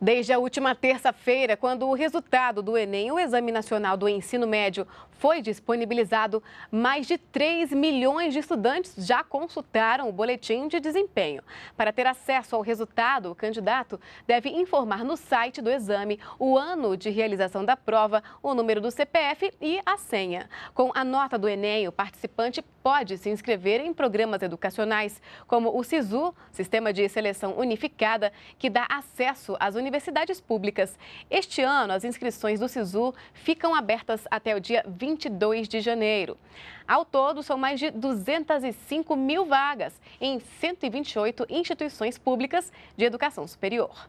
Desde a última terça-feira, quando o resultado do Enem, o Exame Nacional do Ensino Médio, foi disponibilizado, mais de 3 milhões de estudantes já consultaram o boletim de desempenho. Para ter acesso ao resultado, o candidato deve informar no site do exame o ano de realização da prova, o número do CPF e a senha. Com a nota do Enem, o participante pode se inscrever em programas educacionais, como o SISU, Sistema de Seleção Unificada, que dá acesso às universidades universidades públicas. Este ano, as inscrições do SISU ficam abertas até o dia 22 de janeiro. Ao todo, são mais de 205 mil vagas em 128 instituições públicas de educação superior.